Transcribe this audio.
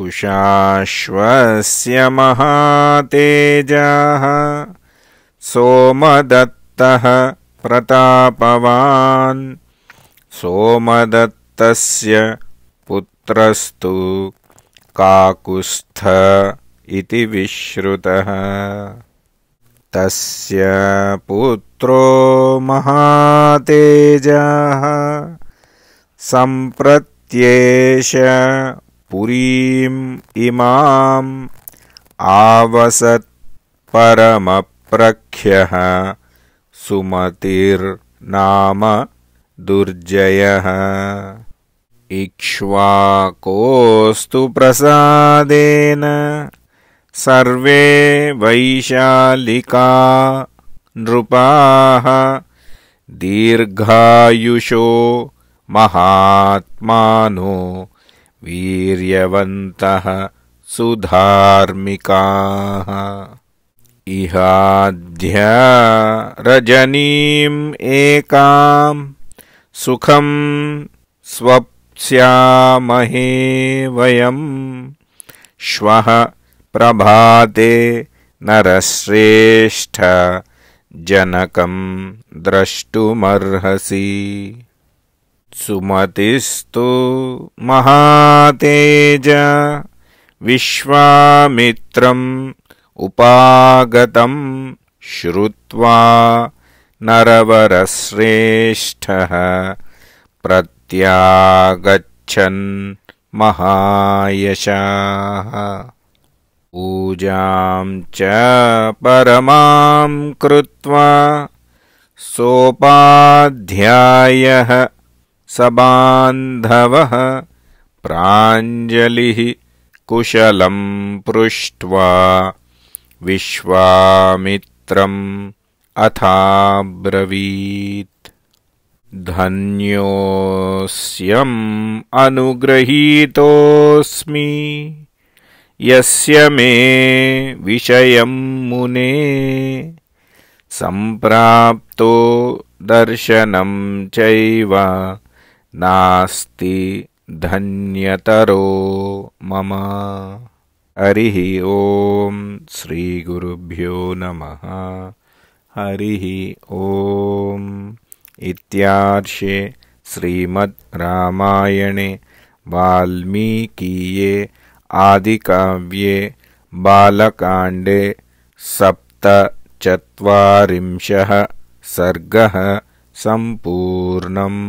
कुशाश्वस्य महातेजाः सोमदत्तः प्रतापवान् सोमदत्तस्य पुत्रस्तु काकुस्थ इति विश्रुतः तस्य पुत्रो महातेजाः सम्प्रत्येष पुरीम् इमाम् आवसत्परमप्रख्यः सुमतिर्नाम दुर्जयः इक्ष्वाकोऽस्तु प्रसादेन सर्वे वैशालिका नृपाः दीर्घायुषो महात्मानो वीर्यवन्तः सुधार्मिकाः इहाध्या रजनीम् एकाम् सुखम् स्वप्स्यामहे वयम् श्वः प्रभाते नरश्रेष्ठ जनकं जनकम् द्रष्टुमर्हसि सुमतिस्तु महातेज विश्वामित्रम् उपागतं श्रुत्वा नरवरश्रेष्ठः प्रत्यागच्छन् महायशाः पूजां च परमां कृत्वा सोपाध्यायः सबान्धवः प्राञ्जलिः कुशलम् पृष्ट्वा विश्वामित्रम् अथाब्रवीत् धन्योऽस्यम् यस्यमे यस्य मे विषयम् मुने सम्प्राप्तो दर्शनम् चैव नास्ति धन्यतरो मम हरिः ॐ श्रीगुरुभ्यो नमः हरिः ॐ इत्यार्षे श्रीमद् रामायणे वाल्मीकिये आदिकाव्ये बालकाण्डे सप्तचत्वारिंशः सर्गः सम्पूर्णम्